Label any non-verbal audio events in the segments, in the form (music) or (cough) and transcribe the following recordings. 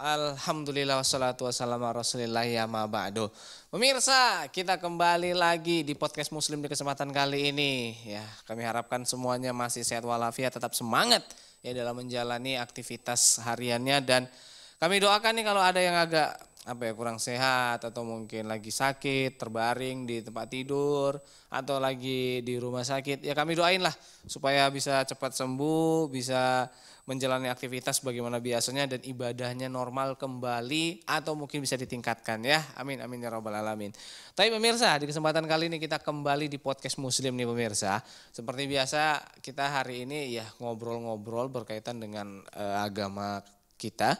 Alhamdulillah wassalatu wassalamu rasulillah ya ma ba'du. Pemirsa, kita kembali lagi di podcast Muslim di kesempatan kali ini. Ya, kami harapkan semuanya masih sehat walafiat, tetap semangat ya dalam menjalani aktivitas hariannya dan kami doakan nih kalau ada yang agak apa ya kurang sehat atau mungkin lagi sakit, terbaring di tempat tidur atau lagi di rumah sakit, ya kami doain lah supaya bisa cepat sembuh, bisa menjalani aktivitas bagaimana biasanya dan ibadahnya normal kembali atau mungkin bisa ditingkatkan ya. Amin amin ya robbal alamin. Tapi pemirsa di kesempatan kali ini kita kembali di podcast Muslim nih pemirsa. Seperti biasa kita hari ini ya ngobrol-ngobrol berkaitan dengan uh, agama kita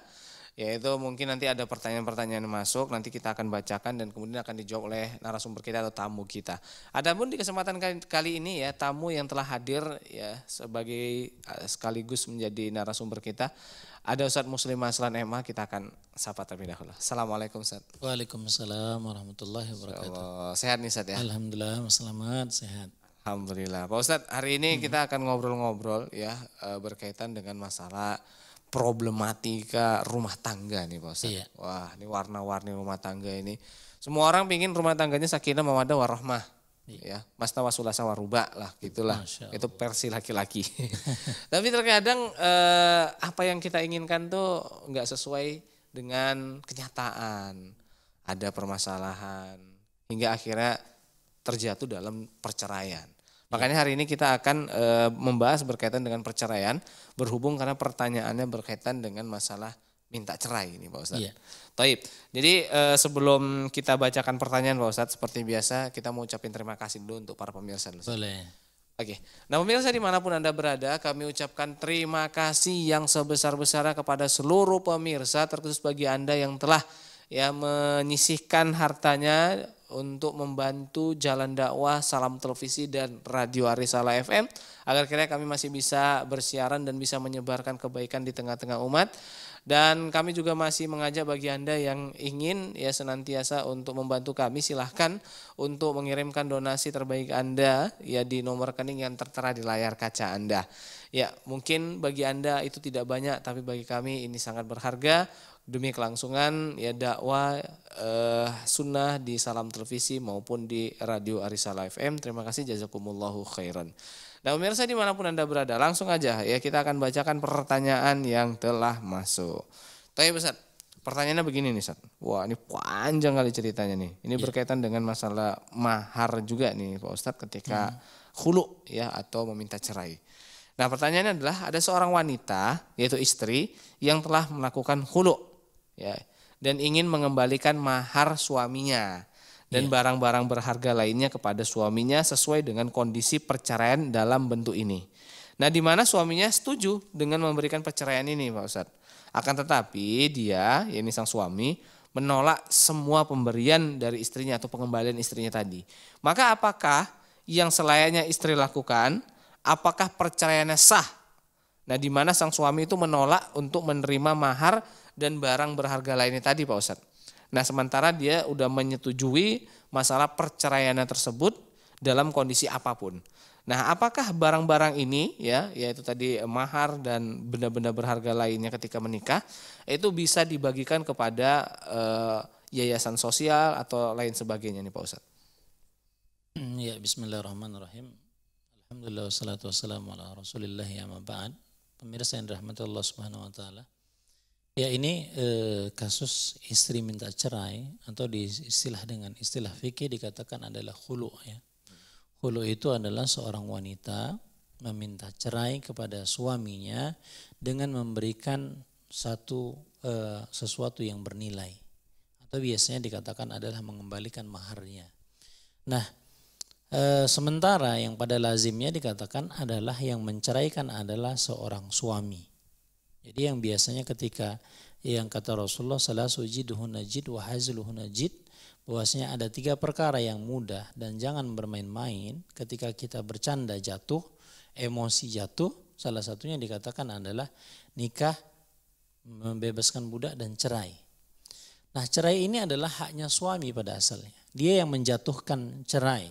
yaitu mungkin nanti ada pertanyaan-pertanyaan masuk, nanti kita akan bacakan dan kemudian akan dijawab oleh narasumber kita atau tamu kita. Adapun di kesempatan kali ini ya tamu yang telah hadir ya sebagai eh, sekaligus menjadi narasumber kita ada Ustadz Muslim Aslan Ema kita akan sapa terlebih dahulu. Assalamualaikum Ustaz. Waalaikumsalam warahmatullahi wabarakatuh. Sehat nih Ustaz ya. Alhamdulillah selamat sehat. Alhamdulillah. Pak Ustadz hari ini hmm. kita akan ngobrol-ngobrol ya eh, berkaitan dengan masalah problematika rumah tangga nih bos, Iya. Wah ini warna-warni rumah tangga ini. Semua orang pingin rumah tangganya sakinah mawadah warahmah. Iya. Ya, mas tawasulah sawaruba lah gitulah. Itu versi laki-laki. (laughs) Tapi terkadang eh, apa yang kita inginkan tuh nggak sesuai dengan kenyataan. Ada permasalahan hingga akhirnya terjatuh dalam perceraian. Makanya hari ini kita akan e, membahas berkaitan dengan perceraian, berhubung karena pertanyaannya berkaitan dengan masalah minta cerai ini Pak Ustadz. Iya. Taib. Jadi e, sebelum kita bacakan pertanyaan Pak Ustadz, seperti biasa kita mau ucapin terima kasih dulu untuk para pemirsa. Ustadz. Boleh. Oke, nah pemirsa dimanapun Anda berada, kami ucapkan terima kasih yang sebesar-besarnya kepada seluruh pemirsa, terkhusus bagi Anda yang telah ya menyisihkan hartanya untuk membantu jalan dakwah Salam Televisi dan Radio Arisala FM agar kira kami masih bisa bersiaran dan bisa menyebarkan kebaikan di tengah-tengah umat. Dan kami juga masih mengajak bagi Anda yang ingin ya senantiasa untuk membantu kami silahkan untuk mengirimkan donasi terbaik Anda ya di nomor rekening yang tertera di layar kaca Anda. Ya mungkin bagi Anda itu tidak banyak tapi bagi kami ini sangat berharga demi kelangsungan ya dakwah eh, sunnah di Salam Televisi maupun di Radio Arisa Live FM. Terima kasih jazakumullahu khairan. Nah pemirsa dimanapun Anda berada, langsung aja ya kita akan bacakan pertanyaan yang telah masuk. Tapi besar, pertanyaannya begini nih Sat. Wah ini panjang kali ceritanya nih. Ini ya. berkaitan dengan masalah mahar juga nih Pak Ustadz ketika hmm. hulu ya atau meminta cerai. Nah pertanyaannya adalah ada seorang wanita yaitu istri yang telah melakukan hulu ya dan ingin mengembalikan mahar suaminya dan iya. barang-barang yeah. berharga lainnya kepada suaminya sesuai dengan kondisi perceraian dalam bentuk ini. Nah, di mana suaminya setuju dengan memberikan perceraian ini, Pak Ustadz. Akan tetapi dia, yakni sang suami, menolak semua pemberian dari istrinya atau pengembalian istrinya tadi. Maka apakah yang selayaknya istri lakukan? Apakah perceraiannya sah? Nah, di mana sang suami itu menolak untuk menerima mahar dan barang berharga lainnya tadi Pak Ustadz. Nah sementara dia udah menyetujui masalah perceraiannya tersebut dalam kondisi apapun. Nah apakah barang-barang ini ya yaitu tadi mahar dan benda-benda berharga lainnya ketika menikah itu bisa dibagikan kepada eh, yayasan sosial atau lain sebagainya nih Pak Ustadz? Hmm, ya Bismillahirrahmanirrahim. Alhamdulillah wassalatu wassalamu ala rasulillah ya ma'ba'ad. Pemirsa yang rahmatullah Allah subhanahu wa ta'ala. Ya ini eh, kasus istri minta cerai atau di istilah dengan istilah fikih dikatakan adalah hulu ya. Hulu itu adalah seorang wanita meminta cerai kepada suaminya dengan memberikan satu eh, sesuatu yang bernilai atau biasanya dikatakan adalah mengembalikan maharnya. Nah, e, sementara yang pada lazimnya dikatakan adalah yang menceraikan adalah seorang suami. Jadi yang biasanya ketika yang kata Rasulullah salah suji najid wa najid bahwasanya ada tiga perkara yang mudah dan jangan bermain-main ketika kita bercanda jatuh, emosi jatuh, salah satunya dikatakan adalah nikah membebaskan budak dan cerai. Nah, cerai ini adalah haknya suami pada asalnya. Dia yang menjatuhkan cerai.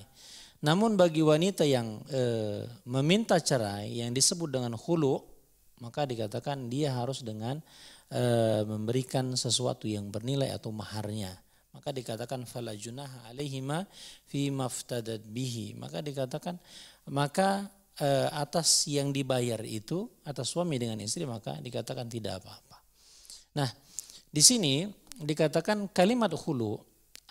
Namun bagi wanita yang e, meminta cerai yang disebut dengan khulu maka dikatakan dia harus dengan e, memberikan sesuatu yang bernilai atau maharnya. Maka dikatakan fala junaha alaihima fi maftadat bihi. Maka dikatakan maka e, atas yang dibayar itu atas suami dengan istri maka dikatakan tidak apa-apa. Nah, di sini dikatakan kalimat hulu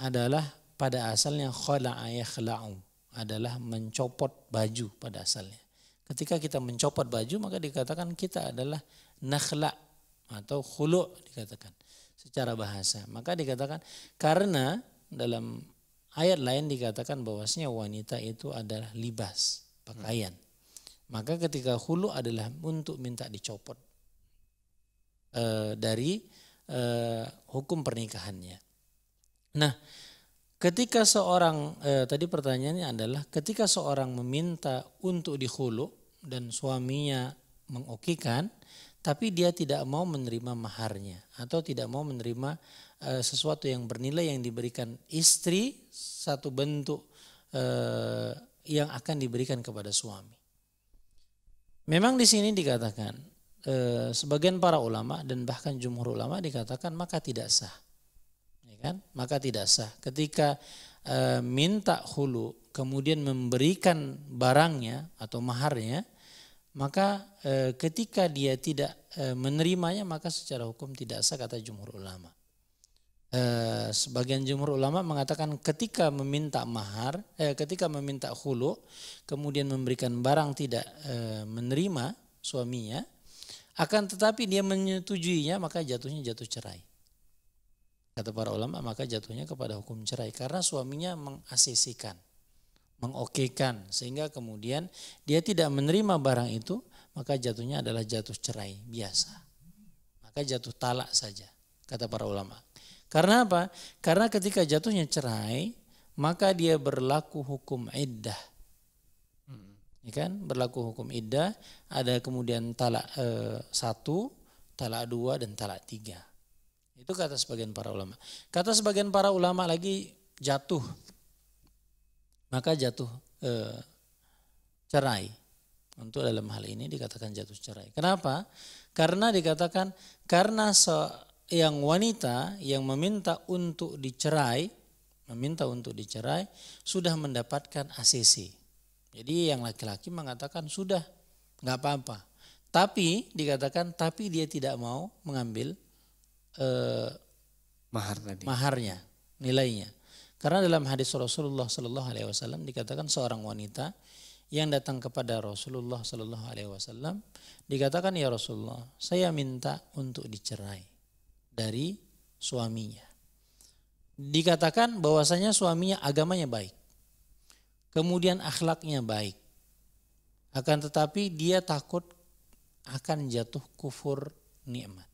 adalah pada asalnya khala'a yakhla'u adalah mencopot baju pada asalnya. Ketika kita mencopot baju maka dikatakan kita adalah nakhla atau khulu dikatakan secara bahasa. Maka dikatakan karena dalam ayat lain dikatakan bahwasanya wanita itu adalah libas, pakaian. Maka ketika khulu adalah untuk minta dicopot e, dari e, hukum pernikahannya. Nah, ketika seorang e, tadi pertanyaannya adalah ketika seorang meminta untuk dihulu dan suaminya mengokikan tapi dia tidak mau menerima maharnya atau tidak mau menerima e, sesuatu yang bernilai yang diberikan istri satu bentuk e, yang akan diberikan kepada suami. Memang di sini dikatakan e, sebagian para ulama dan bahkan jumhur ulama dikatakan maka tidak sah. Ya kan? Maka tidak sah ketika e, minta hulu kemudian memberikan barangnya atau maharnya, maka e, ketika dia tidak e, menerimanya maka secara hukum tidak sah kata jumhur ulama. E, sebagian jumhur ulama mengatakan ketika meminta mahar, e, ketika meminta hulu, kemudian memberikan barang tidak e, menerima suaminya, akan tetapi dia menyetujuinya maka jatuhnya jatuh cerai. Kata para ulama maka jatuhnya kepada hukum cerai karena suaminya mengasisikan mengokekan sehingga kemudian dia tidak menerima barang itu maka jatuhnya adalah jatuh cerai biasa maka jatuh talak saja kata para ulama karena apa karena ketika jatuhnya cerai maka dia berlaku hukum iddah ya kan berlaku hukum iddah ada kemudian talak e, satu talak dua dan talak tiga itu kata sebagian para ulama kata sebagian para ulama lagi jatuh maka jatuh eh, cerai. Untuk dalam hal ini dikatakan jatuh cerai. Kenapa? Karena dikatakan karena se yang wanita yang meminta untuk dicerai, meminta untuk dicerai sudah mendapatkan ACC. Jadi yang laki-laki mengatakan sudah, nggak apa-apa. Tapi dikatakan tapi dia tidak mau mengambil eh, mahar tadi. Maharnya, nilainya. Karena dalam hadis Rasulullah Shallallahu Alaihi Wasallam dikatakan seorang wanita yang datang kepada Rasulullah Shallallahu Alaihi Wasallam dikatakan ya Rasulullah saya minta untuk dicerai dari suaminya. Dikatakan bahwasanya suaminya agamanya baik, kemudian akhlaknya baik. Akan tetapi dia takut akan jatuh kufur nikmat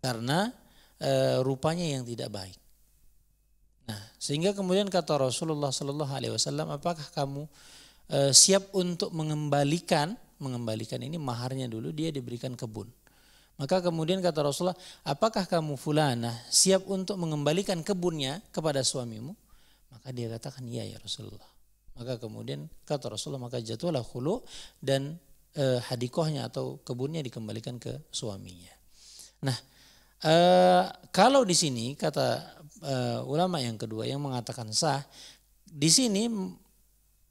karena e, rupanya yang tidak baik. Nah, sehingga kemudian kata Rasulullah Shallallahu Alaihi Wasallam, apakah kamu e, siap untuk mengembalikan? Mengembalikan ini maharnya dulu dia diberikan kebun. Maka kemudian kata Rasulullah, apakah kamu fulana siap untuk mengembalikan kebunnya kepada suamimu? Maka dia katakan, iya ya Rasulullah. Maka kemudian kata Rasulullah, maka jatuhlah hulu dan e, hadikohnya atau kebunnya dikembalikan ke suaminya. Nah, e, kalau di sini kata uh, ulama yang kedua yang mengatakan sah di sini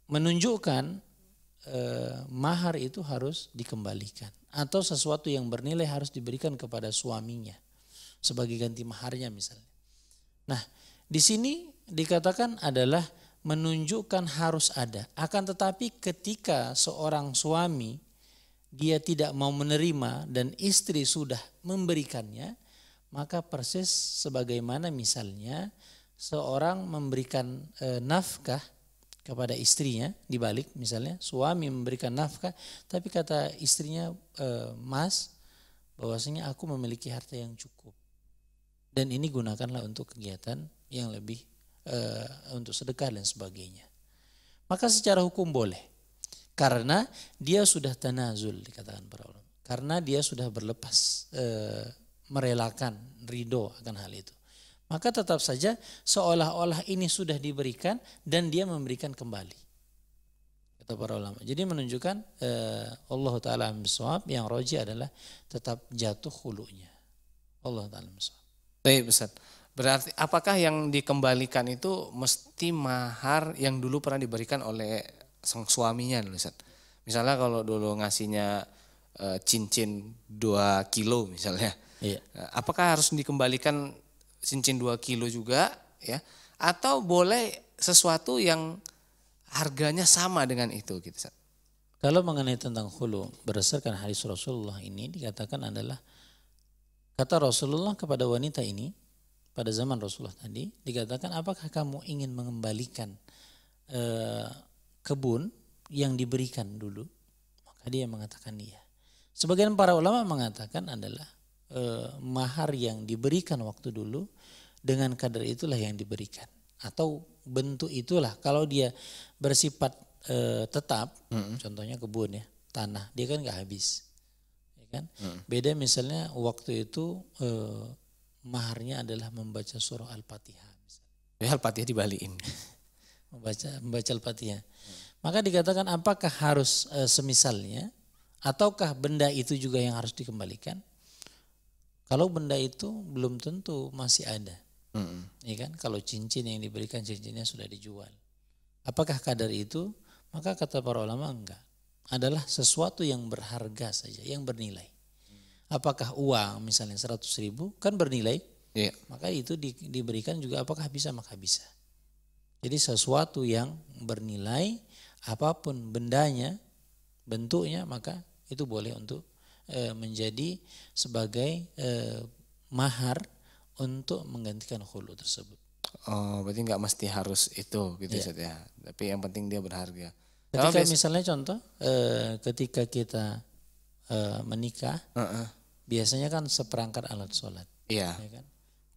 menunjukkan uh, mahar itu harus dikembalikan atau sesuatu yang bernilai harus diberikan kepada suaminya sebagai ganti maharnya misalnya. Nah, di sini dikatakan adalah menunjukkan harus ada. Akan tetapi ketika seorang suami dia tidak mau menerima dan istri sudah memberikannya, maka persis sebagaimana misalnya seorang memberikan e, nafkah kepada istrinya dibalik misalnya suami memberikan nafkah tapi kata istrinya e, mas bahwasanya aku memiliki harta yang cukup dan ini gunakanlah untuk kegiatan yang lebih e, untuk sedekah dan sebagainya maka secara hukum boleh karena dia sudah tanazul dikatakan para ulama karena dia sudah berlepas e, merelakan ridho akan hal itu. Maka tetap saja seolah-olah ini sudah diberikan dan dia memberikan kembali. Kata para ulama. Jadi menunjukkan eh, Allah Ta'ala miswab yang roji adalah tetap jatuh hulunya. Allah Ta'ala miswab. Baik Ustaz. Berarti apakah yang dikembalikan itu mesti mahar yang dulu pernah diberikan oleh sang suaminya Ustaz? Misalnya kalau dulu ngasihnya eh, cincin 2 kilo misalnya Iya. Eh, apakah harus dikembalikan cincin 2 kilo juga ya atau boleh sesuatu yang harganya sama dengan itu gitu Kalau mengenai tentang hulu berdasarkan hadis Rasulullah ini dikatakan adalah kata Rasulullah kepada wanita ini pada zaman Rasulullah tadi dikatakan apakah kamu ingin mengembalikan e, kebun yang diberikan dulu maka dia mengatakan iya. Sebagian para ulama mengatakan adalah Eh, mahar yang diberikan waktu dulu dengan kadar itulah yang diberikan atau bentuk itulah kalau dia bersifat e, tetap hmm. contohnya kebun ya tanah dia kan nggak habis ya kan hmm. beda misalnya waktu itu e, maharnya adalah membaca surah al-fatihah ya al-fatihah dibalikin (laughs) membaca membaca al-fatihah hmm. maka dikatakan apakah harus e, semisalnya ataukah benda itu juga yang harus dikembalikan kalau benda itu belum tentu masih ada. Mm -hmm. kan? Kalau cincin yang diberikan cincinnya sudah dijual. Apakah kadar itu? Maka kata para ulama enggak. Adalah sesuatu yang berharga saja, yang bernilai. Apakah uang misalnya 100 ribu kan bernilai? Yeah. Maka itu di, diberikan juga apakah bisa? Maka bisa. Jadi sesuatu yang bernilai apapun bendanya, bentuknya maka itu boleh untuk Eh, menjadi sebagai eh, mahar untuk menggantikan hulu tersebut. Oh, berarti nggak mesti harus itu gitu yeah. ya. Tapi yang penting dia berharga. Ketika misalnya contoh, eh, ketika kita menikah, uh -uh. biasanya kan seperangkat alat sholat. Iya. Ya kan?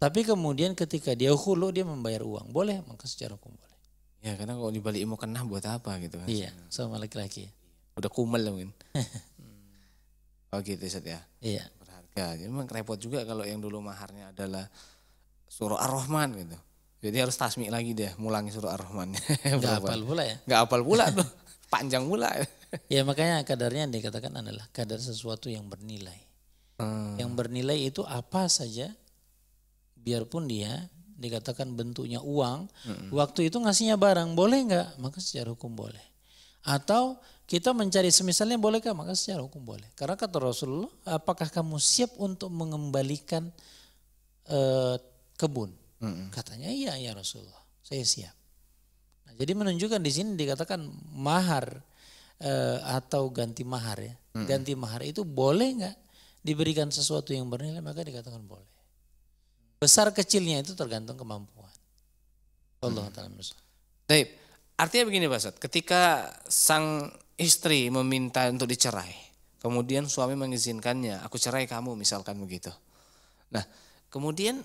Tapi kemudian ketika dia hulu dia membayar uang, boleh maka secara hukum boleh. Ya karena kalau dibalik mau kena buat apa gitu kan? Iya, sama laki-laki. Ya. Udah kumel mungkin. (laughs) Oh gitu set ya. Iya. Berharga. Jadi memang repot juga kalau yang dulu maharnya adalah surah Ar-Rahman gitu. Jadi harus tasmi lagi deh, mulangi surah Ar-Rahman. (laughs) Gak apal pula ya? Gak apal pula tuh, (laughs) panjang pula. ya makanya kadarnya yang dikatakan adalah kadar sesuatu yang bernilai. Hmm. Yang bernilai itu apa saja, biarpun dia dikatakan bentuknya uang, hmm. waktu itu ngasihnya barang, boleh nggak? Maka secara hukum boleh. Atau kita mencari semisalnya bolehkah? Maka secara hukum boleh. Karena kata Rasulullah, apakah kamu siap untuk mengembalikan uh, kebun? Mm-hmm. Katanya iya ya Rasulullah, saya siap. Nah, jadi menunjukkan di sini dikatakan mahar uh, atau ganti mahar ya. Mm-hmm. Ganti mahar itu boleh nggak diberikan sesuatu yang bernilai? Maka dikatakan boleh. Besar kecilnya itu tergantung kemampuan. Allah mm-hmm. Taala Baik, artinya begini Pak Ustaz, ketika sang istri meminta untuk dicerai, kemudian suami mengizinkannya, aku cerai kamu misalkan begitu. Nah, kemudian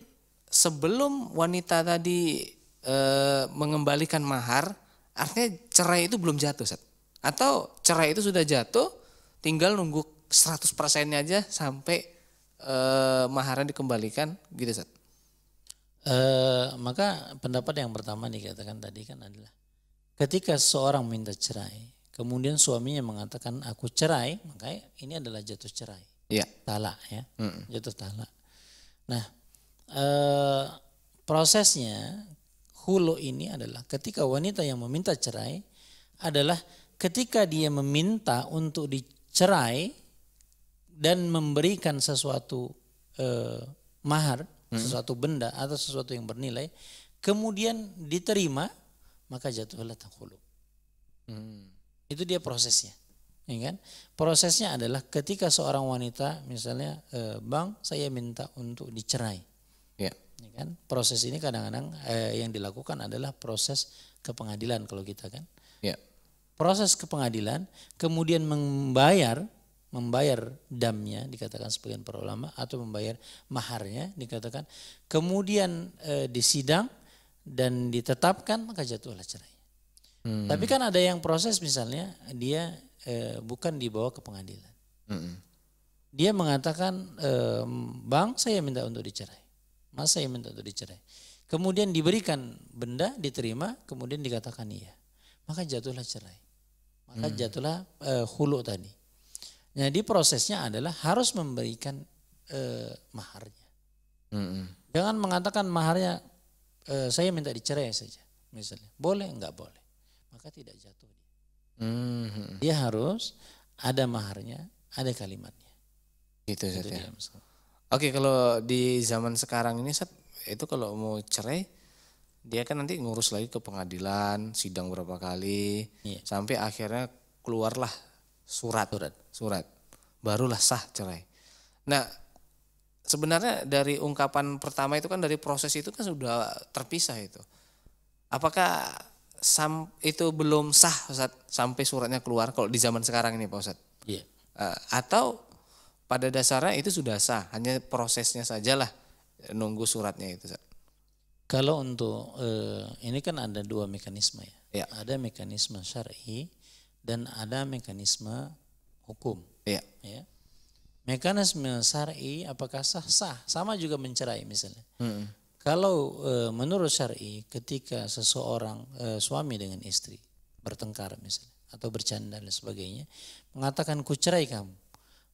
sebelum wanita tadi e, mengembalikan mahar, artinya cerai itu belum jatuh, Seth. atau cerai itu sudah jatuh, tinggal nunggu 100 persennya aja sampai e, maharnya dikembalikan, gitu, Seth. E, maka pendapat yang pertama dikatakan tadi kan adalah ketika seorang minta cerai, Kemudian suaminya mengatakan aku cerai, makanya ini adalah jatuh cerai. Iya. Talak ya. Mm -mm. Jatuh talak. Nah, e, prosesnya hulu ini adalah ketika wanita yang meminta cerai adalah ketika dia meminta untuk dicerai dan memberikan sesuatu eh, mahar, hmm. sesuatu benda atau sesuatu yang bernilai, kemudian diterima maka jatuhlah hulu. Hmm. Itu dia prosesnya. Ya kan? Prosesnya adalah ketika seorang wanita misalnya e, bang saya minta untuk dicerai. Ya. ya kan? Proses ini kadang-kadang e, yang dilakukan adalah proses ke pengadilan kalau kita kan. Ya. Proses ke pengadilan kemudian membayar membayar damnya dikatakan sebagian para ulama atau membayar maharnya dikatakan kemudian e, disidang dan ditetapkan maka jatuhlah cerai. Hmm. Tapi kan ada yang proses misalnya dia e, bukan dibawa ke pengadilan. Hmm. Dia mengatakan, e, bang saya minta untuk dicerai, mas saya minta untuk dicerai. Kemudian diberikan benda, diterima, kemudian dikatakan iya. Maka jatuhlah cerai. Maka hmm. jatuhlah e, eh, hulu tadi. Jadi prosesnya adalah harus memberikan e, maharnya. Hmm. Jangan mengatakan maharnya e, saya minta dicerai saja, misalnya. Boleh nggak boleh? maka tidak jatuh dia. Hmm, hmm. Dia harus ada maharnya, ada kalimatnya. Gitu saja ya. Oke, kalau di zaman sekarang ini itu kalau mau cerai dia kan nanti ngurus lagi ke pengadilan, sidang berapa kali, iya. sampai akhirnya keluarlah surat, surat, surat, barulah sah cerai. Nah, sebenarnya dari ungkapan pertama itu kan dari proses itu kan sudah terpisah itu. Apakah sam, itu belum sah Ustaz sampai suratnya keluar kalau di zaman sekarang ini Pak Ustaz. Uh, atau pada dasarnya itu sudah sah, hanya prosesnya sajalah nunggu suratnya itu Ustaz. Kalau untuk uh, ini kan ada dua mekanisme ya. ya. Ada mekanisme syar'i dan ada mekanisme hukum. Ya. ya. Mekanisme syar'i apakah sah sah? Sama juga mencerai misalnya. Hmm. Kalau e, menurut syari, ketika seseorang e, suami dengan istri bertengkar misalnya atau bercanda dan sebagainya, mengatakan ku cerai kamu,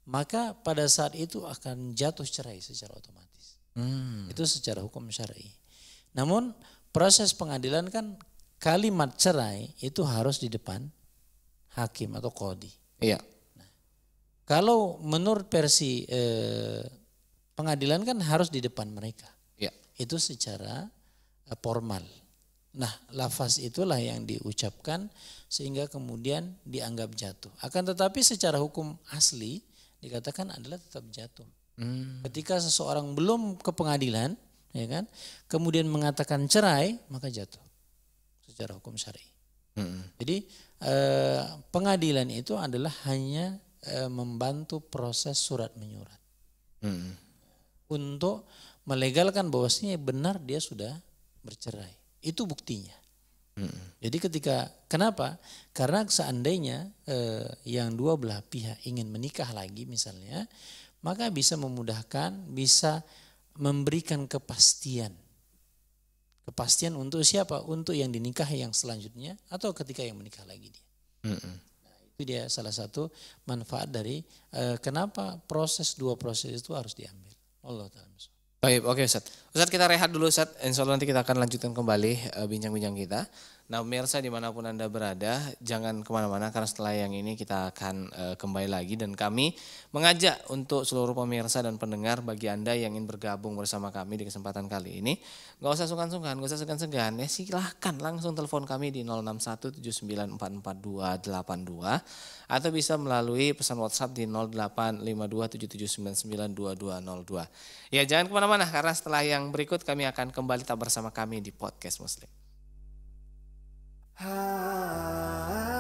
maka pada saat itu akan jatuh cerai secara otomatis. Hmm. Itu secara hukum syari. Namun proses pengadilan kan kalimat cerai itu harus di depan hakim atau kodi. Iya. Nah, kalau menurut versi e, pengadilan kan harus di depan mereka itu secara eh, formal. Nah, lafaz itulah yang diucapkan sehingga kemudian dianggap jatuh. Akan tetapi secara hukum asli dikatakan adalah tetap jatuh. Hmm. Ketika seseorang belum ke pengadilan, ya kan, kemudian mengatakan cerai, maka jatuh secara hukum syari. Hmm. Jadi eh, pengadilan itu adalah hanya eh, membantu proses surat menyurat hmm. untuk melegalkan bahwasanya benar dia sudah bercerai. Itu buktinya. Mm. Jadi ketika kenapa? Karena seandainya eh, yang dua belah pihak ingin menikah lagi misalnya, maka bisa memudahkan, bisa memberikan kepastian. Kepastian untuk siapa? Untuk yang dinikah yang selanjutnya atau ketika yang menikah lagi dia. Mm-mm. Nah, itu dia salah satu manfaat dari eh, kenapa proses dua proses itu harus diambil. Allah taala. Baik, oke okay, Ustaz. Ustaz kita rehat dulu Ustaz. Insya Allah nanti kita akan lanjutkan kembali eh, bincang-bincang uh, bincang -bincang kita. Nah pemirsa dimanapun Anda berada, jangan kemana-mana karena setelah yang ini kita akan e, kembali lagi dan kami mengajak untuk seluruh pemirsa dan pendengar bagi Anda yang ingin bergabung bersama kami di kesempatan kali ini, Gak usah sungkan-sungkan, gak usah segan-segan, ya silahkan langsung telepon kami di 0617944282 atau bisa melalui pesan WhatsApp di 085277992202. Ya jangan kemana-mana karena setelah yang berikut kami akan kembali tak bersama kami di Podcast Muslim. Ah.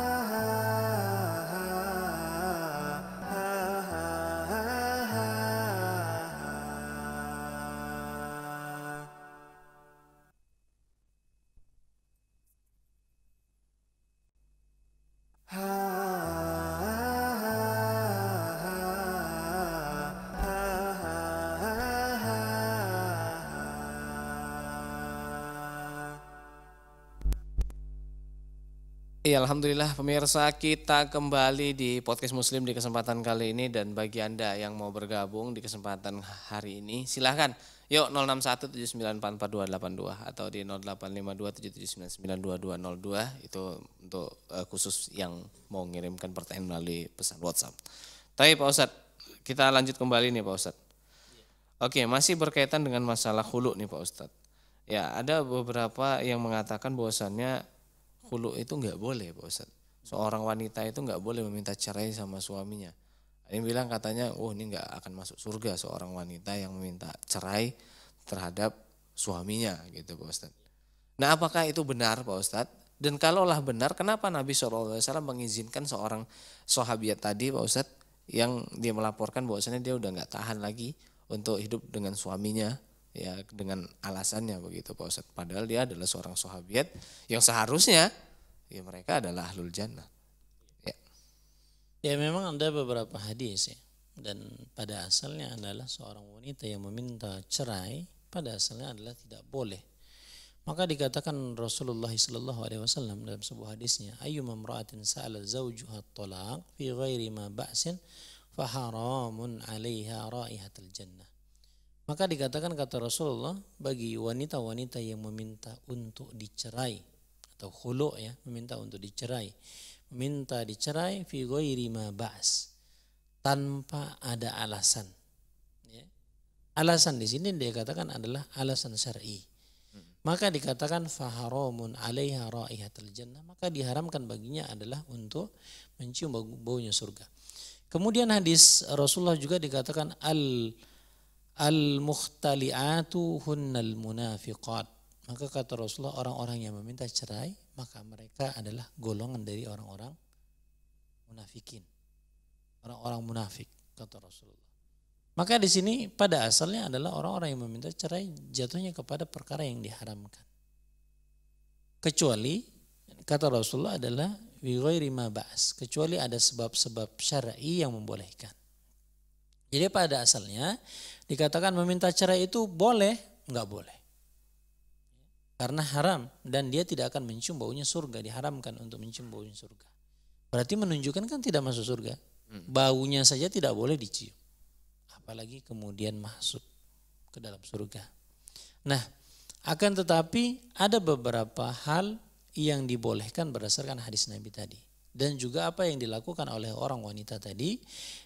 Alhamdulillah pemirsa kita kembali di Podcast Muslim di kesempatan kali ini dan bagi Anda yang mau bergabung di kesempatan hari ini silahkan yuk 0617944282 atau di 085277992202 itu untuk uh, khusus yang mau mengirimkan pertanyaan melalui pesan WhatsApp. Tapi Pak Ustadz kita lanjut kembali nih Pak Ustadz. Oke masih berkaitan dengan masalah hulu nih Pak Ustadz. Ya ada beberapa yang mengatakan bahwasannya hulu itu nggak boleh Pak Ustadz. Seorang wanita itu nggak boleh meminta cerai sama suaminya. Ini bilang katanya, oh ini nggak akan masuk surga seorang wanita yang meminta cerai terhadap suaminya gitu Pak Ustadz. Nah apakah itu benar Pak Ustadz? Dan kalaulah benar, kenapa Nabi SAW mengizinkan seorang sahabat tadi Pak Ustadz yang dia melaporkan bahwasanya dia udah nggak tahan lagi untuk hidup dengan suaminya ya dengan alasannya begitu Pak Ustadz. Padahal dia adalah seorang sahabiat yang seharusnya ya mereka adalah ahlul jannah. Ya. ya memang ada beberapa hadis ya. Dan pada asalnya adalah seorang wanita yang meminta cerai pada asalnya adalah tidak boleh. Maka dikatakan Rasulullah Shallallahu Alaihi Wasallam dalam sebuah hadisnya, ayu mamraatin saala zaujuha talaq fi ghairi ma ba'sin faharamun 'alaiha raihatul jannah maka dikatakan kata Rasulullah bagi wanita-wanita yang meminta untuk dicerai atau khulu ya, meminta untuk dicerai, minta dicerai fi ma ba's tanpa ada alasan. Ya. Alasan di sini dia katakan adalah alasan syar'i. Hmm. Maka dikatakan faharomun alaiha raihatul jannah, maka diharamkan baginya adalah untuk mencium bau baunya surga. Kemudian hadis Rasulullah juga dikatakan al Al-mukhtali'atu hunnal munafiqat. Maka kata Rasulullah orang-orang yang meminta cerai maka mereka adalah golongan dari orang-orang munafikin. Orang-orang munafik kata Rasulullah. Maka di sini pada asalnya adalah orang-orang yang meminta cerai jatuhnya kepada perkara yang diharamkan. Kecuali kata Rasulullah adalah wi ghairi kecuali ada sebab-sebab syar'i yang membolehkan. Jadi pada asalnya dikatakan meminta cerai itu boleh, enggak boleh. Karena haram dan dia tidak akan mencium baunya surga, diharamkan untuk mencium baunya surga. Berarti menunjukkan kan tidak masuk surga. Hmm. Baunya saja tidak boleh dicium. Apalagi kemudian masuk ke dalam surga. Nah, akan tetapi ada beberapa hal yang dibolehkan berdasarkan hadis Nabi tadi dan juga apa yang dilakukan oleh orang wanita tadi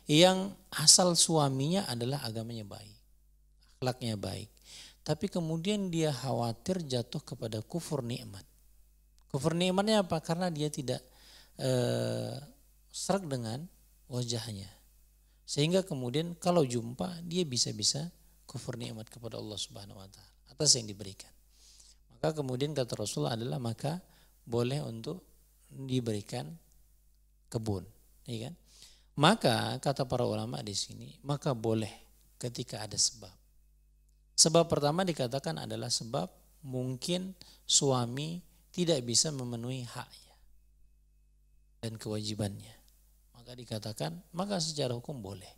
yang asal suaminya adalah agamanya baik, akhlaknya baik. Tapi kemudian dia khawatir jatuh kepada kufur nikmat. Kufur nikmatnya apa? Karena dia tidak e, serak dengan wajahnya. Sehingga kemudian kalau jumpa dia bisa-bisa kufur nikmat kepada Allah Subhanahu wa taala atas yang diberikan. Maka kemudian kata Rasulullah adalah maka boleh untuk diberikan kebun, ya kan? Maka kata para ulama di sini, maka boleh ketika ada sebab. Sebab pertama dikatakan adalah sebab mungkin suami tidak bisa memenuhi haknya dan kewajibannya. Maka dikatakan, maka secara hukum boleh.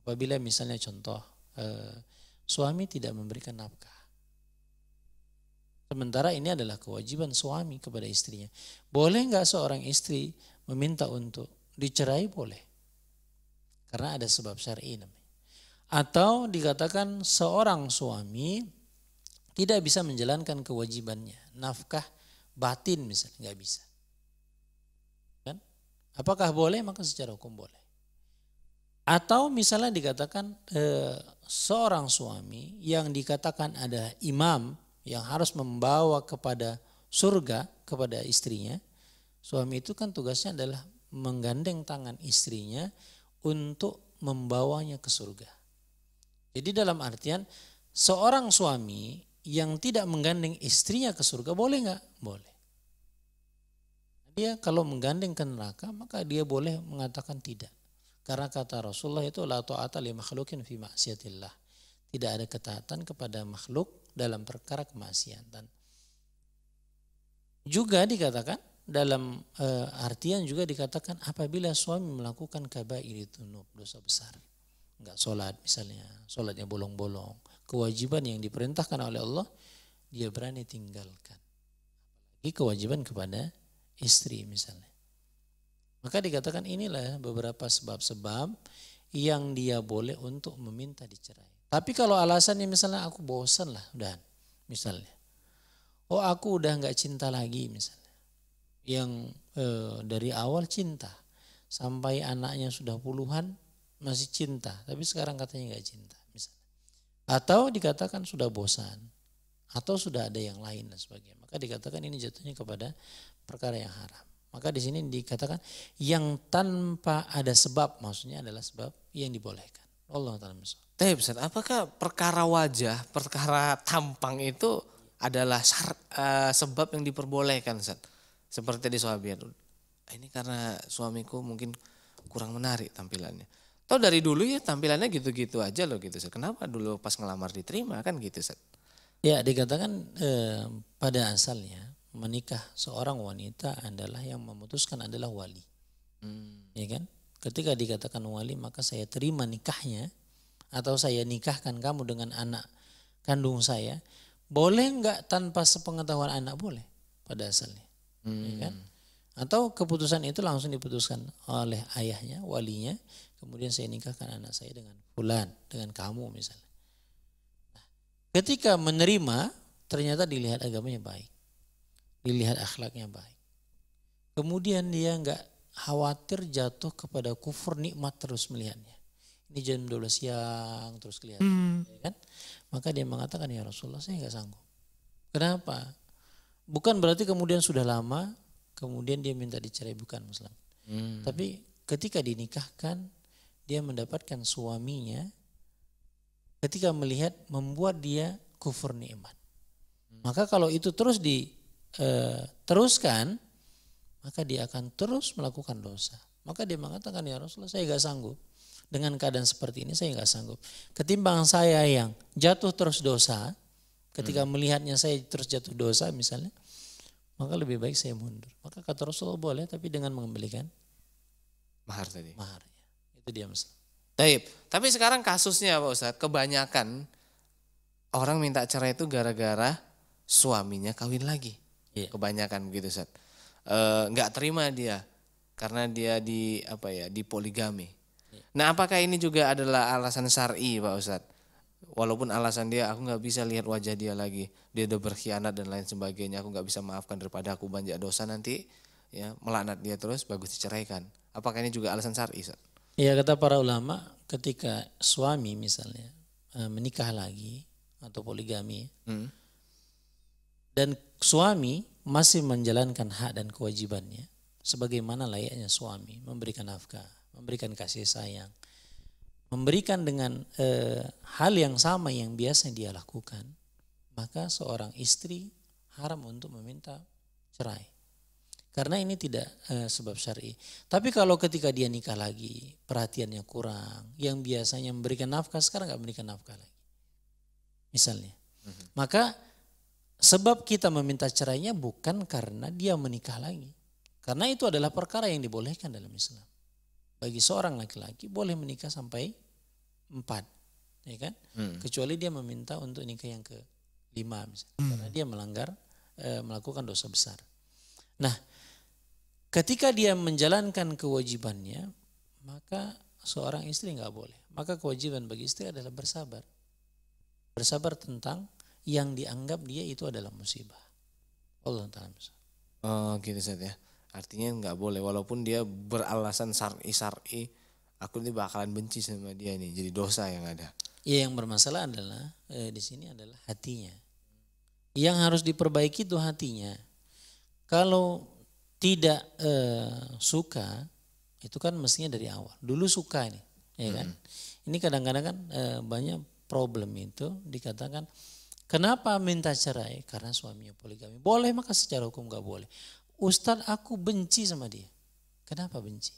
Apabila misalnya contoh, eh, suami tidak memberikan nafkah. Sementara ini adalah kewajiban suami kepada istrinya. Boleh nggak seorang istri meminta untuk dicerai boleh. Karena ada sebab syar'i namanya. Atau dikatakan seorang suami tidak bisa menjalankan kewajibannya, nafkah batin misalnya nggak bisa. Kan? Apakah boleh? Maka secara hukum boleh. Atau misalnya dikatakan eh, seorang suami yang dikatakan ada imam yang harus membawa kepada surga kepada istrinya, Suami itu kan tugasnya adalah menggandeng tangan istrinya untuk membawanya ke surga. Jadi dalam artian seorang suami yang tidak menggandeng istrinya ke surga boleh nggak? Boleh. Dia kalau menggandeng ke neraka maka dia boleh mengatakan tidak. Karena kata Rasulullah itu la ta'ata li makhlukin fi maksiatillah. Tidak ada ketaatan kepada makhluk dalam perkara kemaksiatan. Juga dikatakan dalam e, artian juga dikatakan apabila suami melakukan kabair tunub dosa besar nggak sholat misalnya sholatnya bolong-bolong kewajiban yang diperintahkan oleh Allah dia berani tinggalkan apalagi kewajiban kepada istri misalnya maka dikatakan inilah beberapa sebab-sebab yang dia boleh untuk meminta dicerai tapi kalau alasannya misalnya aku bosan lah udah misalnya oh aku udah nggak cinta lagi misalnya yang eh, dari awal cinta sampai anaknya sudah puluhan masih cinta, tapi sekarang katanya nggak cinta, misalnya. Atau dikatakan sudah bosan, atau sudah ada yang lain dan sebagainya. Maka dikatakan ini jatuhnya kepada perkara yang haram. Maka di sini dikatakan yang tanpa ada sebab, maksudnya adalah sebab yang dibolehkan. Allah taala misalnya Ustaz, apakah perkara wajah, perkara tampang itu adalah eh, sebab yang diperbolehkan Ustaz? Seperti di Sohabian. Ini karena suamiku mungkin kurang menarik tampilannya. Tahu dari dulu ya tampilannya gitu-gitu aja loh gitu. Kenapa dulu pas ngelamar diterima kan gitu Set? Ya dikatakan eh, pada asalnya menikah seorang wanita adalah yang memutuskan adalah wali. Hmm. Ya kan? Ketika dikatakan wali maka saya terima nikahnya atau saya nikahkan kamu dengan anak kandung saya. Boleh nggak tanpa sepengetahuan anak? Boleh pada asalnya. Ya hmm. ya kan? Atau keputusan itu langsung diputuskan oleh ayahnya, walinya, kemudian saya nikahkan anak saya dengan fulan, dengan kamu misalnya. Nah, ketika menerima, ternyata dilihat agamanya baik, dilihat akhlaknya baik. Kemudian dia nggak khawatir jatuh kepada kufur nikmat terus melihatnya. Ini jam 12 siang terus kelihatan, hmm. Ya kan? Maka dia mengatakan ya Rasulullah saya nggak sanggup. Kenapa? Bukan berarti kemudian sudah lama, kemudian dia minta dicerai bukan Muslim. Hmm. Tapi ketika dinikahkan, dia mendapatkan suaminya ketika melihat membuat dia kufur nikmat. Hmm. Maka kalau itu terus diteruskan, eh, maka dia akan terus melakukan dosa. Maka dia mengatakan ya Rasulullah saya gak sanggup dengan keadaan seperti ini saya nggak sanggup. Ketimbang saya yang jatuh terus dosa, Ketika hmm. melihatnya saya terus jatuh dosa misalnya, maka lebih baik saya mundur. Maka kata Rasulullah boleh tapi dengan mengembalikan mahar tadi. Maharnya. Itu dia Mas. Taib. Tapi sekarang kasusnya Pak Ustadz, kebanyakan orang minta cerai itu gara-gara suaminya kawin lagi. Iya. Kebanyakan begitu Ustaz. Eh, nggak e, terima dia karena dia di apa ya, di poligami. Iya. Nah, apakah ini juga adalah alasan syar'i Pak Ustadz? walaupun alasan dia aku nggak bisa lihat wajah dia lagi dia udah berkhianat dan lain sebagainya aku nggak bisa maafkan daripada aku banyak dosa nanti ya melaknat dia terus bagus diceraikan apakah ini juga alasan syar'i Iya kata para ulama ketika suami misalnya e, menikah lagi atau poligami hmm. dan suami masih menjalankan hak dan kewajibannya sebagaimana layaknya suami memberikan nafkah memberikan kasih sayang memberikan dengan e, hal yang sama yang biasa dia lakukan, maka seorang istri haram untuk meminta cerai. Karena ini tidak e, sebab syar'i. Tapi kalau ketika dia nikah lagi, perhatiannya kurang, yang biasanya memberikan nafkah sekarang gak memberikan nafkah lagi. Misalnya. Mhm. Maka sebab kita meminta cerainya bukan karena dia menikah lagi. Karena itu adalah perkara yang dibolehkan dalam Islam bagi seorang laki-laki boleh menikah sampai empat, ya kan? Hmm. Kecuali dia meminta untuk nikah yang ke lima, misalnya, hmm. karena dia melanggar, e, melakukan dosa besar. Nah, ketika dia menjalankan kewajibannya, maka seorang istri nggak boleh. Maka kewajiban bagi istri adalah bersabar, bersabar tentang yang dianggap dia itu adalah musibah. Allah Taala. Oh, gitu saja. Ya. Artinya nggak boleh walaupun dia beralasan sari sari aku ini bakalan benci sama dia nih. Jadi dosa yang ada. Iya yang bermasalah adalah eh, di sini adalah hatinya. Yang harus diperbaiki itu hatinya. Kalau tidak eh, suka itu kan mestinya dari awal. Dulu suka nih, ya kan? Hmm. Ini kadang-kadang kan e, banyak problem itu dikatakan kenapa minta cerai karena suaminya poligami. Boleh maka secara hukum nggak boleh. Ustadz aku benci sama dia. Kenapa benci?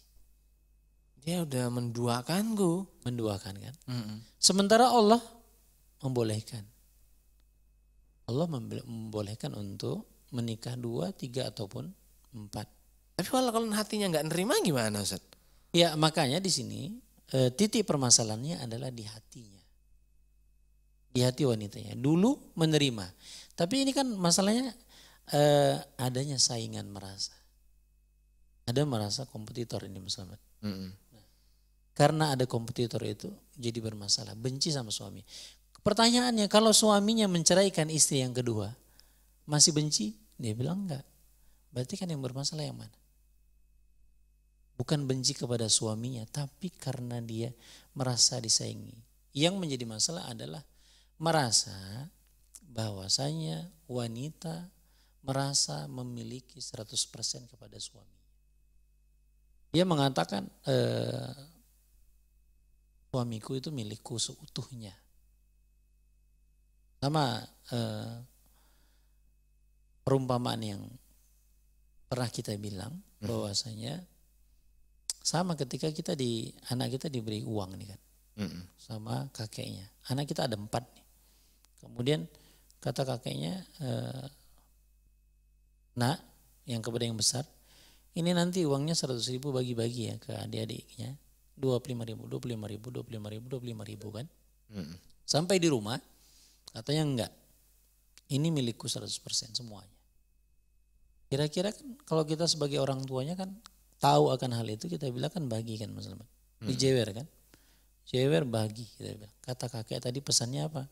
Dia udah menduakanku. Menduakan kan? Mm -mm. Sementara Allah membolehkan. Allah membolehkan untuk menikah dua, tiga ataupun empat. Tapi kalau, hatinya nggak nerima gimana Ustaz? Ya makanya di sini eh, titik permasalahannya adalah di hatinya. Di hati wanitanya. Dulu menerima. Tapi ini kan masalahnya eh, adanya saingan merasa. Ada merasa kompetitor ini Mas Mm -hmm. karena ada kompetitor itu jadi bermasalah. Benci sama suami. Pertanyaannya kalau suaminya menceraikan istri yang kedua masih benci? Dia bilang enggak. Berarti kan yang bermasalah yang mana? Bukan benci kepada suaminya tapi karena dia merasa disaingi. Yang menjadi masalah adalah merasa bahwasanya wanita merasa memiliki 100% kepada suami. Dia mengatakan e, suamiku itu milikku seutuhnya. Sama e, perumpamaan yang pernah kita bilang mhm. bahwasanya sama ketika kita di anak kita diberi uang nih kan mhm. sama kakeknya anak kita ada empat nih kemudian kata kakeknya e, nak yang kepada yang besar, ini nanti uangnya 100 ribu bagi-bagi ya ke adik-adiknya. 25 ribu, 25 ribu, 25 ribu, 25 ribu kan. Hmm. Sampai di rumah, katanya enggak. Ini milikku 100% semuanya. Kira-kira kan kalau kita sebagai orang tuanya kan tahu akan hal itu kita bilang kan bagi kan Mas Dijewer kan. Jewer bagi kita bilang. Kata kakek tadi pesannya apa?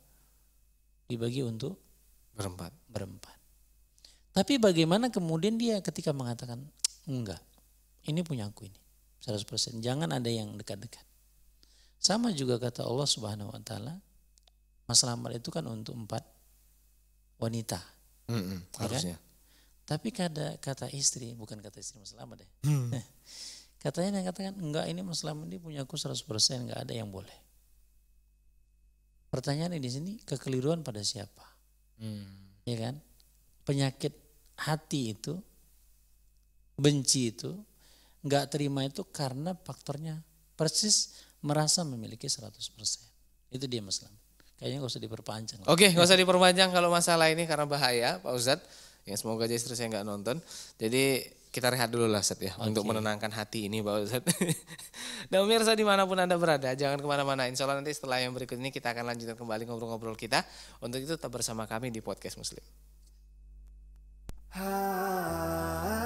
Dibagi untuk berempat. Berempat. Tapi bagaimana kemudian dia ketika mengatakan, enggak, ini punya aku ini, 100%. Jangan ada yang dekat-dekat. Sama juga kata Allah subhanahu wa ta'ala, mas lamar itu kan untuk empat wanita. Mm -hmm, ya kan? harusnya. Kan? Tapi kata, kata istri, bukan kata istri mas lamar deh. Hmm. (laughs) Katanya yang katakan, enggak ini mas lamar ini punya aku 100%, enggak ada yang boleh. Pertanyaannya di sini, kekeliruan pada siapa? Hmm. Ya kan? Penyakit hati itu, benci itu, nggak terima itu karena faktornya persis merasa memiliki 100%. Itu dia Muslim. Kayaknya nggak usah diperpanjang. Oke, okay, nggak usah diperpanjang kalau masalah ini karena bahaya Pak Ustadz. Ya, semoga aja istri saya nggak nonton. Jadi kita rehat dulu lah set ya okay. untuk menenangkan hati ini Pak Ustadz. Dan (laughs) nah, pemirsa dimanapun Anda berada jangan kemana-mana. Insya Allah nanti setelah yang berikut ini kita akan lanjutkan kembali ngobrol-ngobrol kita. Untuk itu tetap bersama kami di Podcast Muslim. Ah.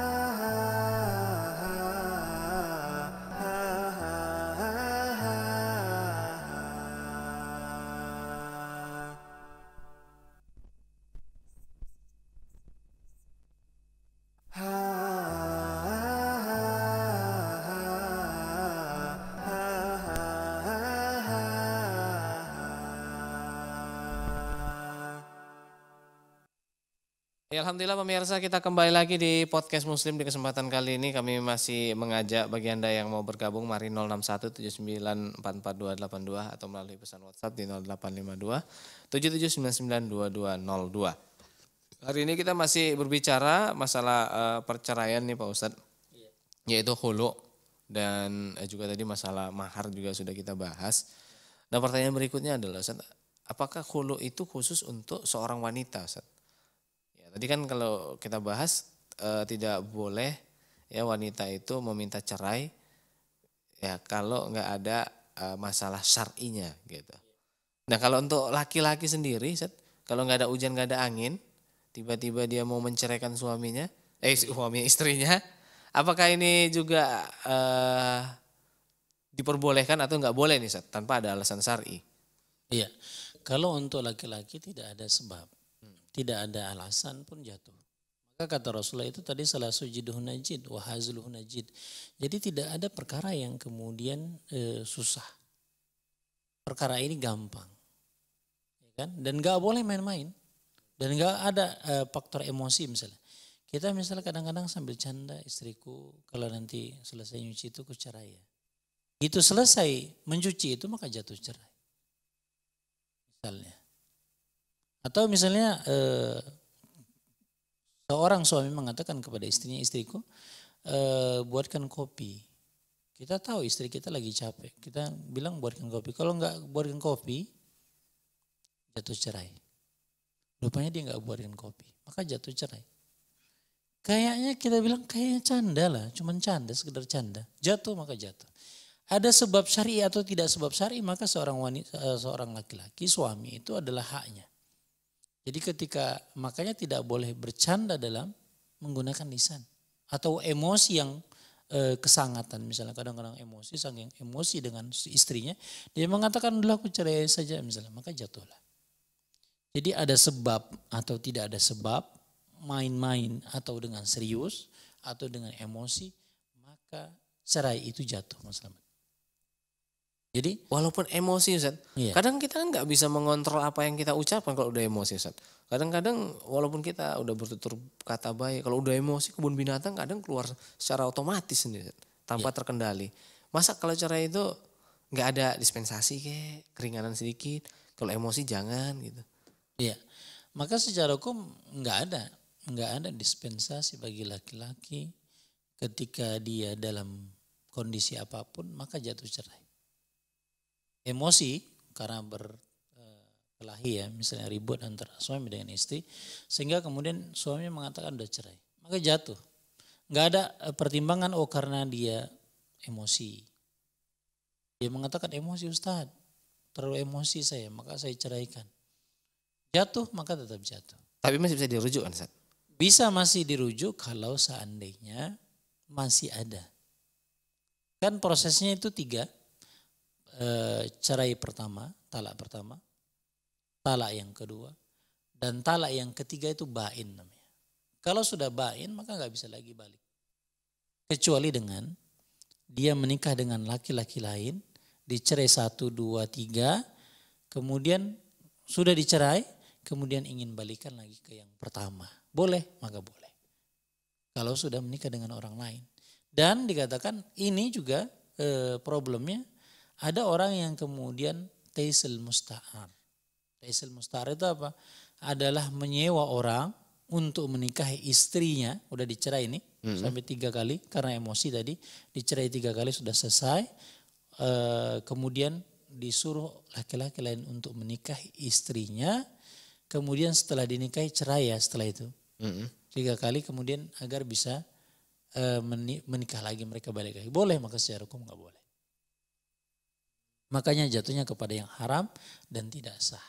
pemirsa, kita kembali lagi di podcast Muslim di kesempatan kali ini kami masih mengajak bagi Anda yang mau bergabung mari 0617944282 atau melalui pesan WhatsApp di 0852 77992202. Hari ini kita masih berbicara masalah eh, perceraian nih Pak Ustadz, iya. yaitu hulu dan eh, juga tadi masalah mahar juga sudah kita bahas. Nah, pertanyaan berikutnya adalah Ustadz, apakah hulu itu khusus untuk seorang wanita Ustadz? Tadi kan kalau kita bahas e, tidak boleh ya wanita itu meminta cerai ya kalau nggak ada e, masalah syar'inya gitu. Nah kalau untuk laki-laki sendiri, set, kalau nggak ada hujan nggak ada angin, tiba-tiba dia mau menceraikan suaminya, eh suami istrinya, apakah ini juga e, diperbolehkan atau nggak boleh nih set tanpa ada alasan syari? Iya, kalau untuk laki-laki tidak ada sebab tidak ada alasan pun jatuh. Maka kata Rasulullah itu tadi salah sujiduh najid, wahazluh najid. Jadi tidak ada perkara yang kemudian e, susah. Perkara ini gampang. Ya kan? Dan gak boleh main-main. Dan gak ada e, faktor emosi misalnya. Kita misalnya kadang-kadang sambil canda istriku kalau nanti selesai nyuci itu kucerai ya. Itu selesai mencuci itu maka jatuh cerai. Misalnya. Atau misalnya eh, seorang suami mengatakan kepada istrinya, istriku eh, buatkan kopi. Kita tahu istri kita lagi capek. Kita bilang buatkan kopi. Kalau enggak buatkan kopi, jatuh cerai. Rupanya dia enggak buatkan kopi. Maka jatuh cerai. Kayaknya kita bilang kayaknya canda lah, cuman canda, sekedar canda. Jatuh maka jatuh. Ada sebab syari atau tidak sebab syari, maka seorang wanita, eh, seorang laki-laki suami itu adalah haknya. Jadi ketika makanya tidak boleh bercanda dalam menggunakan lisan atau emosi yang e, kesangatan misalnya kadang-kadang emosi saking emosi dengan istrinya dia mengatakan udah aku cerai saja misalnya maka jatuhlah. Jadi ada sebab atau tidak ada sebab main-main atau dengan serius atau dengan emosi maka cerai itu jatuh Mas jadi walaupun emosi Ustaz, iya. kadang kita kan nggak bisa mengontrol apa yang kita ucapkan kalau udah emosi Ustaz. Kadang-kadang walaupun kita udah bertutur kata baik, kalau udah emosi kebun binatang kadang keluar secara otomatis sendiri Ustaz, tanpa iya. terkendali. Masa kalau cara itu nggak ada dispensasi kayak keringanan sedikit, kalau emosi jangan gitu. Iya. Maka secara hukum nggak ada, nggak ada dispensasi bagi laki-laki ketika dia dalam kondisi apapun maka jatuh cerai emosi karena berkelahi eh, ya, misalnya ribut antara suami dengan istri, sehingga kemudian suami mengatakan udah cerai, maka jatuh. Nggak ada eh, pertimbangan oh karena dia emosi. Dia mengatakan emosi Ustadz, terlalu emosi saya, maka saya ceraikan. Jatuh maka tetap jatuh. Tapi masih bisa dirujuk kan Ustaz? Bisa masih dirujuk kalau seandainya masih ada. Kan prosesnya itu tiga, e, cerai pertama, talak pertama, talak yang kedua, dan talak yang ketiga itu bain namanya. Kalau sudah bain maka nggak bisa lagi balik. Kecuali dengan dia menikah dengan laki-laki lain, dicerai satu, dua, tiga, kemudian sudah dicerai, kemudian ingin balikan lagi ke yang pertama. Boleh, maka boleh. Kalau sudah menikah dengan orang lain. Dan dikatakan ini juga eh, problemnya ada orang yang kemudian taisil musta'ar. Taisil musta'ar itu apa? Adalah menyewa orang untuk menikahi istrinya, udah dicerai ini mm -hmm. sampai tiga kali karena emosi tadi, dicerai tiga kali sudah selesai. E, kemudian disuruh laki-laki lain untuk menikahi istrinya, kemudian setelah dinikahi cerai ya setelah itu mm -hmm. tiga kali kemudian agar bisa e, menikah lagi mereka balik lagi. Boleh maka secara hukum nggak boleh. Makanya jatuhnya kepada yang haram dan tidak sah.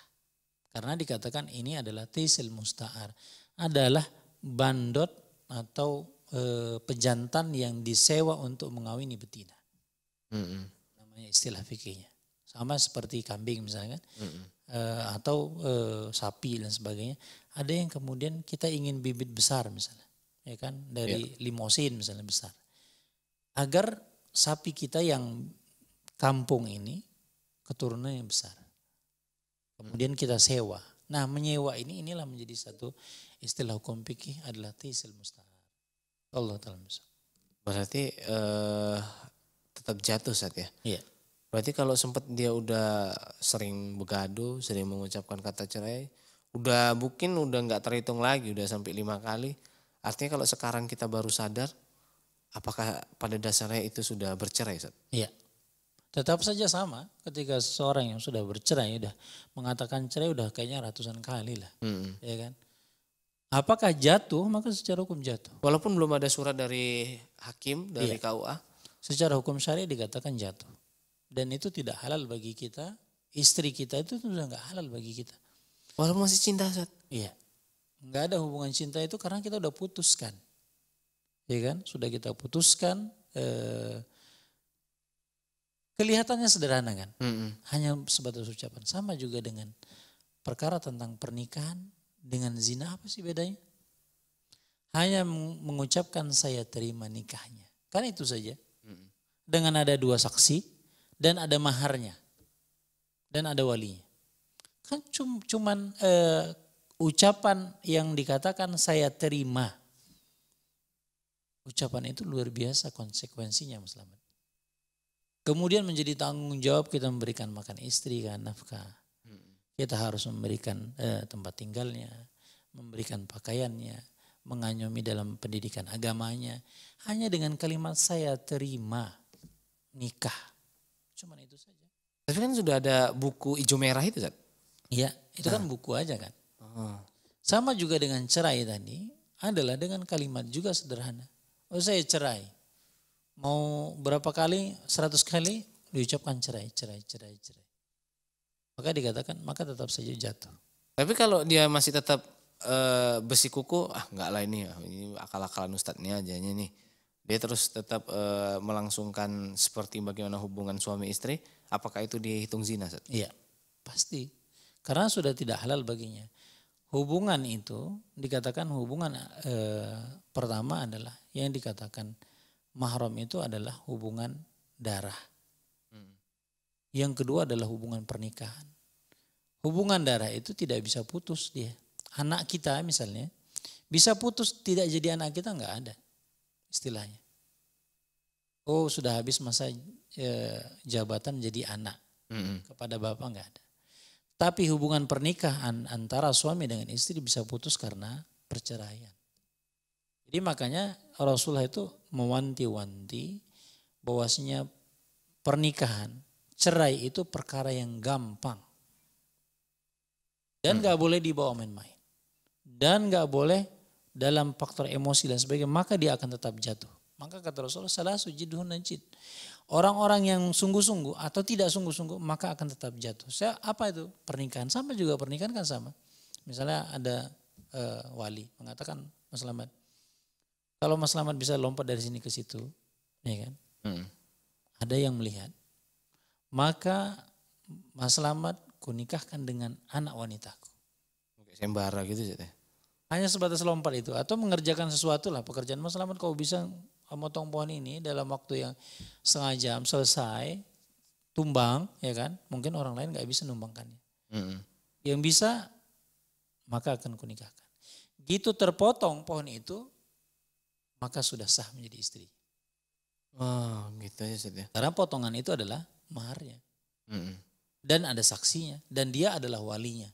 Karena dikatakan ini adalah tisil musta'ar. Adalah bandot atau e, pejantan yang disewa untuk mengawini betina. Mm -hmm. Namanya istilah fikihnya. Sama seperti kambing misalnya kan. Mm -hmm. e, atau e, sapi dan sebagainya. Ada yang kemudian kita ingin bibit besar misalnya. Ya kan? Dari yeah. limosin misalnya besar. Agar sapi kita yang kampung ini keturunan yang besar. Kemudian kita sewa. Nah menyewa ini inilah menjadi satu istilah hukum fikih adalah tisil mustahar. Allah Ta'ala Berarti uh, tetap jatuh saat ya? Iya. Berarti kalau sempat dia udah sering begaduh, sering mengucapkan kata cerai, udah mungkin udah nggak terhitung lagi, udah sampai lima kali. Artinya kalau sekarang kita baru sadar, apakah pada dasarnya itu sudah bercerai? Iya. Tetap saja sama ketika seseorang yang sudah bercerai, udah mengatakan cerai udah kayaknya ratusan kali lah, hmm. ya kan? Apakah jatuh? Maka secara hukum jatuh. Walaupun belum ada surat dari hakim dari iya. KUA, secara hukum syari dikatakan jatuh. Dan itu tidak halal bagi kita. Istri kita itu sudah nggak halal bagi kita. Walaupun masih cinta saat. Iya. Nggak ada hubungan cinta itu karena kita udah putuskan. Ya kan? Sudah kita putuskan. Eh, Kelihatannya sederhana kan, mm -hmm. hanya sebatas ucapan. Sama juga dengan perkara tentang pernikahan dengan zina apa sih bedanya? Hanya mengucapkan saya terima nikahnya, kan itu saja. Mm -hmm. Dengan ada dua saksi dan ada maharnya dan ada walinya, kan cum cuman eh, ucapan yang dikatakan saya terima. Ucapan itu luar biasa konsekuensinya Mas Laman. Kemudian menjadi tanggung jawab kita memberikan makan istri kan nafkah. Kita harus memberikan eh, tempat tinggalnya, memberikan pakaiannya, menganyomi dalam pendidikan agamanya. Hanya dengan kalimat saya terima nikah. Cuman itu saja. Tapi kan sudah ada buku ijo merah itu kan? Iya, itu kan nah. kan buku aja kan. Oh. Sama juga dengan cerai tadi adalah dengan kalimat juga sederhana. Oh saya cerai mau berapa kali, seratus kali diucapkan cerai, cerai, cerai, cerai. Maka dikatakan, maka tetap saja jatuh. Tapi kalau dia masih tetap e, eh, besi kuku, ah enggak lah ini, ini akal-akalan ustadznya aja nih. Dia terus tetap e, melangsungkan seperti bagaimana hubungan suami istri, apakah itu dihitung zina? Iya, pasti. Karena sudah tidak halal baginya. Hubungan itu dikatakan hubungan e, pertama adalah yang dikatakan mahram itu adalah hubungan darah. Hmm. Yang kedua adalah hubungan pernikahan. Hubungan darah itu tidak bisa putus dia. Anak kita misalnya bisa putus tidak jadi anak kita nggak ada istilahnya. Oh sudah habis masa e, jabatan jadi anak mm-hmm. kepada bapak nggak ada. Tapi hubungan pernikahan antara suami dengan istri bisa putus karena perceraian. Jadi makanya Rasulullah itu mewanti-wanti bahwasanya pernikahan, cerai itu perkara yang gampang. Dan hmm. nggak hmm. boleh dibawa main-main. Dan nggak boleh dalam faktor emosi dan sebagainya, maka dia akan tetap jatuh. Maka kata Rasulullah, salah sujiduhun najid. Orang-orang yang sungguh-sungguh atau tidak sungguh-sungguh, maka akan tetap jatuh. Saya, apa itu? Pernikahan. Sama juga pernikahan kan sama. Misalnya ada uh, wali mengatakan, Mas Lamat, kalau Mas Selamat bisa lompat dari sini ke situ, ya kan? Hmm. Ada yang melihat. Maka Mas Selamat kunikahkan dengan anak wanitaku. Oke, sembara gitu ya. Hanya sebatas lompat itu atau mengerjakan sesuatu lah pekerjaan Mas Selamat kau bisa memotong pohon ini dalam waktu yang setengah jam selesai tumbang ya kan mungkin orang lain nggak bisa numbangkannya mm. yang bisa maka akan kunikahkan gitu terpotong pohon itu maka sudah sah menjadi istri. Oh, gitu ya Ustaz ya. Karena potongan itu adalah maharnya. Mm -mm. Dan ada saksinya dan dia adalah walinya.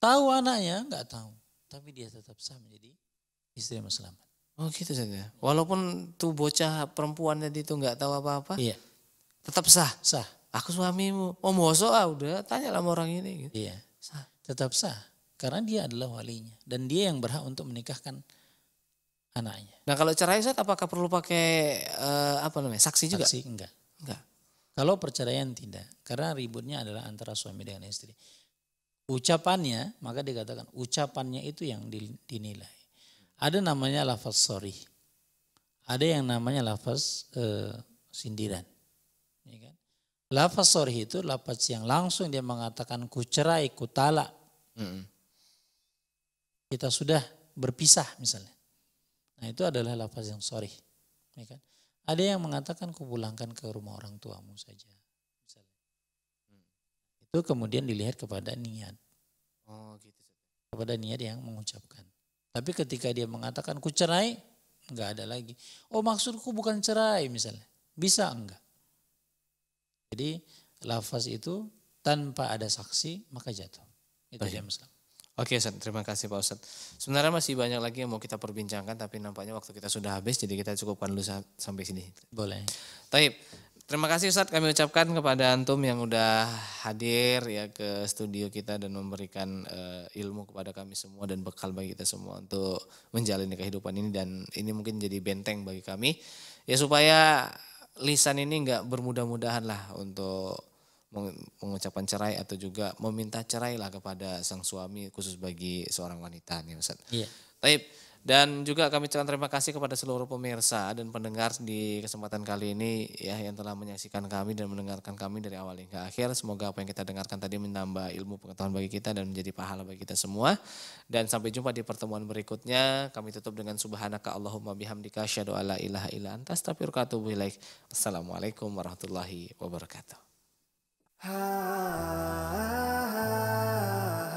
Tahu anaknya nggak tahu, tapi dia tetap sah menjadi istri Mas Selamat. Oh gitu saja. Ya. Walaupun tuh bocah perempuan tadi itu nggak tahu apa-apa, iya. tetap sah. Sah. Aku suamimu. Oh moso ah udah tanya sama orang ini. Gitu. Iya. Sah. Tetap sah karena dia adalah walinya dan dia yang berhak untuk menikahkan anaknya. Nah kalau cerai Ustaz apakah perlu pakai uh, apa namanya saksi juga? Saksi enggak. Enggak. Kalau perceraian tidak, karena ributnya adalah antara suami dengan istri. Ucapannya, maka dikatakan ucapannya itu yang dinilai. Ada namanya lafaz sorry. Ada yang namanya lafaz uh, sindiran. Ya kan? Lafaz sorry itu lafaz yang langsung dia mengatakan ku cerai, ku talak. Mm -hmm. Kita sudah berpisah misalnya Nah itu adalah lafaz yang sorry. Ya kan? Ada yang mengatakan kupulangkan ke rumah orang tuamu saja. Misalnya. Hmm. Itu kemudian dilihat kepada niat. Oh gitu. Kepada niat yang mengucapkan. Tapi ketika dia mengatakan ku cerai, nggak ada lagi. Oh maksudku bukan cerai misalnya. Bisa enggak? Jadi lafaz itu tanpa ada saksi maka jatuh. Itu dia misalnya. Oke Ustaz, terima kasih Pak Ustaz. Sebenarnya masih banyak lagi yang mau kita perbincangkan tapi nampaknya waktu kita sudah habis jadi kita cukupkan dulu sampai sini. Boleh. Taib, terima kasih Ustaz kami ucapkan kepada Antum yang udah hadir ya ke studio kita dan memberikan uh, ilmu kepada kami semua dan bekal bagi kita semua untuk menjalani kehidupan ini dan ini mungkin jadi benteng bagi kami ya supaya lisan ini nggak bermudah-mudahan lah untuk mengucapkan cerai atau juga meminta cerai lah kepada sang suami khusus bagi seorang wanita nih Ustaz. Iya. Taib. Dan juga kami ucapkan terima kasih kepada seluruh pemirsa dan pendengar di kesempatan kali ini ya yang telah menyaksikan kami dan mendengarkan kami dari awal hingga akhir. Semoga apa yang kita dengarkan tadi menambah ilmu pengetahuan bagi kita dan menjadi pahala bagi kita semua. Dan sampai jumpa di pertemuan berikutnya. Kami tutup dengan subhanaka Allahumma bihamdika syadu ala ilaha illa anta astaghfiruka Assalamualaikum warahmatullahi wabarakatuh. ah, ah, ah. ah, ah.